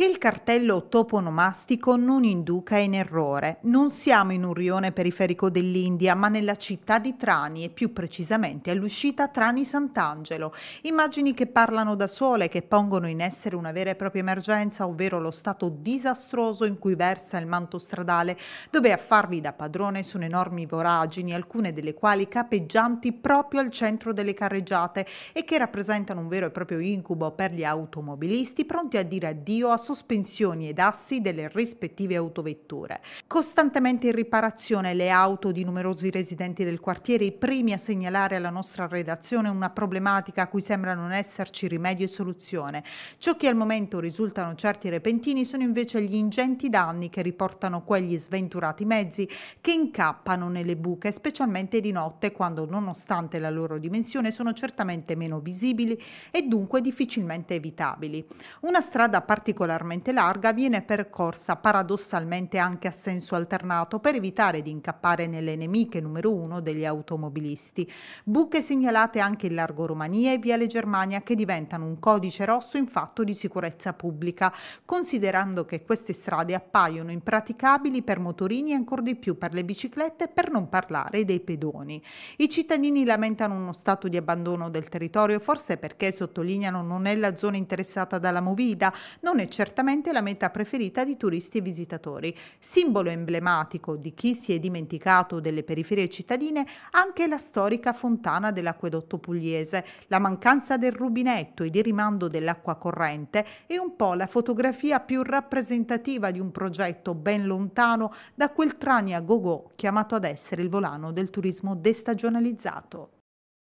che il cartello toponomastico non induca in errore. Non siamo in un rione periferico dell'India, ma nella città di Trani e più precisamente all'uscita Trani Sant'Angelo. Immagini che parlano da sole, che pongono in essere una vera e propria emergenza, ovvero lo stato disastroso in cui versa il manto stradale, dove a farvi da padrone sono enormi voragini, alcune delle quali capeggianti proprio al centro delle carreggiate e che rappresentano un vero e proprio incubo per gli automobilisti pronti a dire addio a sospensioni ed assi delle rispettive autovetture. Costantemente in riparazione le auto di numerosi residenti del quartiere, i primi a segnalare alla nostra redazione una problematica a cui sembra non esserci rimedio e soluzione. Ciò che al momento risultano certi e repentini sono invece gli ingenti danni che riportano quegli sventurati mezzi che incappano nelle buche, specialmente di notte quando nonostante la loro dimensione sono certamente meno visibili e dunque difficilmente evitabili. Una strada particolare particolarmente larga viene percorsa paradossalmente anche a senso alternato per evitare di incappare nelle nemiche numero uno degli automobilisti. Buche segnalate anche in Largo Romania e Viale Germania che diventano un codice rosso in fatto di sicurezza pubblica, considerando che queste strade appaiono impraticabili per motorini e ancora di più per le biciclette, per non parlare dei pedoni. I cittadini lamentano uno stato di abbandono del territorio, forse perché sottolineano non è la zona interessata dalla Movida, non è certo certamente la meta preferita di turisti e visitatori. Simbolo emblematico di chi si è dimenticato delle periferie cittadine anche la storica fontana dell'acquedotto pugliese, la mancanza del rubinetto e di rimando dell'acqua corrente è un po' la fotografia più rappresentativa di un progetto ben lontano da quel trani a gogo chiamato ad essere il volano del turismo destagionalizzato.